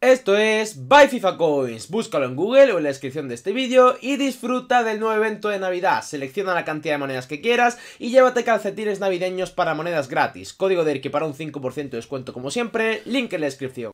Esto es Buy FIFA Coins, búscalo en Google o en la descripción de este vídeo y disfruta del nuevo evento de Navidad. Selecciona la cantidad de monedas que quieras y llévate calcetines navideños para monedas gratis. Código de que para un 5% de descuento como siempre, link en la descripción.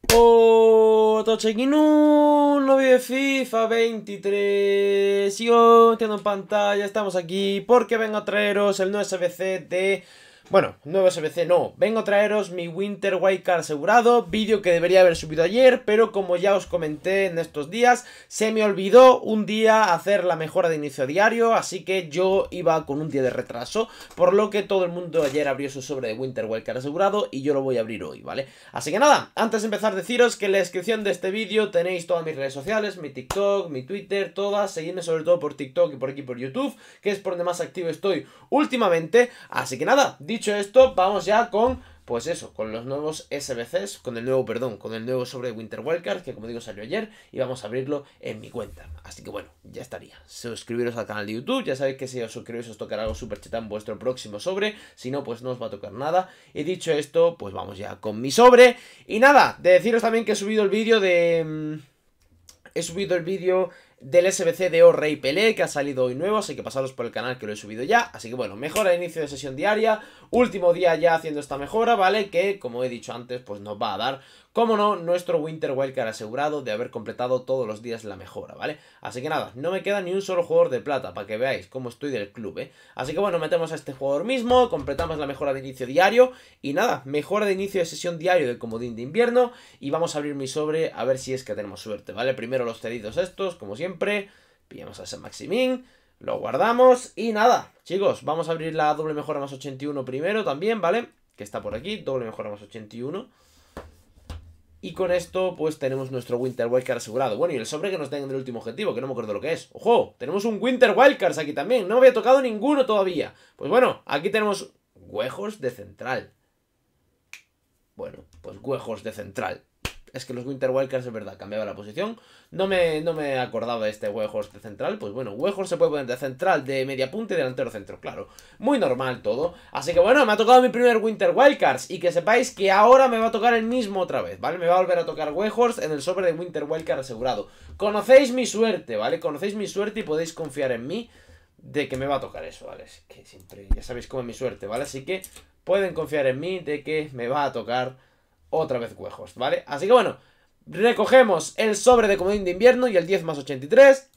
FIFA 23, Sigo entiendo en pantalla, estamos aquí porque vengo a traeros el nuevo SBC de... Bueno, nuevo SBC no. Vengo a traeros mi Winter Wildcard asegurado, vídeo que debería haber subido ayer, pero como ya os comenté en estos días, se me olvidó un día hacer la mejora de inicio diario, así que yo iba con un día de retraso, por lo que todo el mundo ayer abrió su sobre de Winter Wildcard asegurado y yo lo voy a abrir hoy, ¿vale? Así que nada, antes de empezar deciros que en la descripción de este vídeo tenéis todas mis redes sociales, mi TikTok, mi Twitter, todas, seguidme sobre todo por TikTok y por aquí por YouTube, que es por donde más activo estoy últimamente, así que nada, Dicho esto, vamos ya con, pues eso, con los nuevos SBCs, con el nuevo, perdón, con el nuevo sobre Winter Wildcard, que como digo salió ayer, y vamos a abrirlo en mi cuenta. Así que bueno, ya estaría. Suscribiros al canal de YouTube, ya sabéis que si os suscribís os tocará algo super chetán en vuestro próximo sobre, si no, pues no os va a tocar nada. Y dicho esto, pues vamos ya con mi sobre. Y nada, de deciros también que he subido el vídeo de... Mm, he subido el vídeo del SBC de O Rey Pelé, que ha salido hoy nuevo, así que pasaros por el canal que lo he subido ya. Así que bueno, mejora de inicio de sesión diaria, último día ya haciendo esta mejora, ¿vale? Que, como he dicho antes, pues nos va a dar, como no, nuestro Winter Wildcard asegurado de haber completado todos los días la mejora, ¿vale? Así que nada, no me queda ni un solo jugador de plata, para que veáis cómo estoy del club, ¿eh? Así que bueno, metemos a este jugador mismo, completamos la mejora de inicio diario, y nada, mejora de inicio de sesión diario del comodín de invierno, y vamos a abrir mi sobre a ver si es que tenemos suerte, ¿vale? Primero los cedidos estos, como siempre siempre, pillamos a ese Maximín, lo guardamos y nada, chicos, vamos a abrir la doble mejora más 81 primero también, ¿vale? Que está por aquí, doble mejora más 81. Y con esto, pues tenemos nuestro Winter Wildcard asegurado. Bueno, y el sobre que nos en del último objetivo, que no me acuerdo lo que es. ¡Ojo! Tenemos un Winter Wildcard aquí también. No había tocado ninguno todavía. Pues bueno, aquí tenemos huejos de central. Bueno, pues huejos de central es que los Winter Wildcards es verdad, cambiaba la posición. No me, no me acordaba de este Weghorst de central. Pues bueno, Weghorst se puede poner de central, de media punta y delantero centro, claro. Muy normal todo. Así que bueno, me ha tocado mi primer Winter Wildcards. Y que sepáis que ahora me va a tocar el mismo otra vez, ¿vale? Me va a volver a tocar Weghorst en el sobre de Winter Wildcard asegurado. Conocéis mi suerte, ¿vale? Conocéis mi suerte y podéis confiar en mí de que me va a tocar eso, ¿vale? Es que siempre, ya sabéis cómo es mi suerte, ¿vale? Así que pueden confiar en mí de que me va a tocar otra vez Cuejos, ¿vale? Así que bueno, recogemos el sobre de comodín de invierno y el 10 más 83.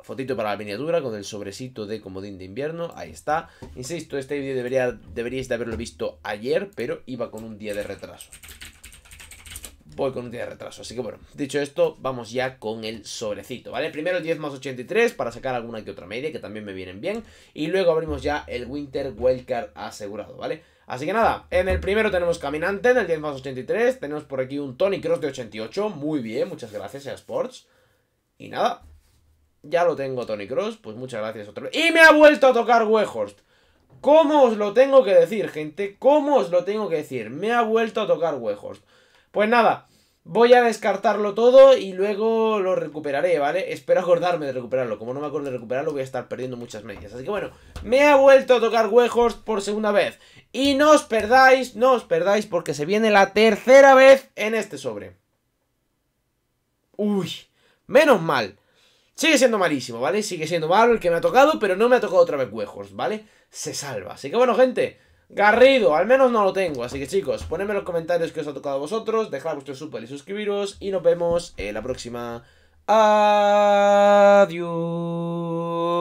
Fotito para la miniatura con el sobrecito de comodín de invierno, ahí está. Insisto, este vídeo debería, deberíais de haberlo visto ayer, pero iba con un día de retraso voy con un día de retraso. Así que bueno, dicho esto, vamos ya con el sobrecito, ¿vale? Primero 10 más 83 para sacar alguna que otra media, que también me vienen bien. Y luego abrimos ya el Winter Wildcard asegurado, ¿vale? Así que nada, en el primero tenemos Caminante, en el 10 más 83. Tenemos por aquí un Tony Cross de 88. Muy bien, muchas gracias, a Sports. Y nada, ya lo tengo Tony Cross, pues muchas gracias otra vez. ¡Y me ha vuelto a tocar Wehorst! ¿Cómo os lo tengo que decir, gente? ¿Cómo os lo tengo que decir? Me ha vuelto a tocar Wehorst. Pues nada, voy a descartarlo todo y luego lo recuperaré, ¿vale? Espero acordarme de recuperarlo. Como no me acuerdo de recuperarlo, voy a estar perdiendo muchas medias. Así que bueno, me ha vuelto a tocar huejos por segunda vez. Y no os perdáis, no os perdáis, porque se viene la tercera vez en este sobre. Uy, menos mal. Sigue siendo malísimo, ¿vale? Sigue siendo malo el que me ha tocado, pero no me ha tocado otra vez huejos, ¿vale? Se salva. Así que bueno, gente... Garrido, al menos no lo tengo, así que chicos, ponedme en los comentarios que os ha tocado a vosotros, dejad vuestro super y suscribiros, y nos vemos en la próxima. Adiós.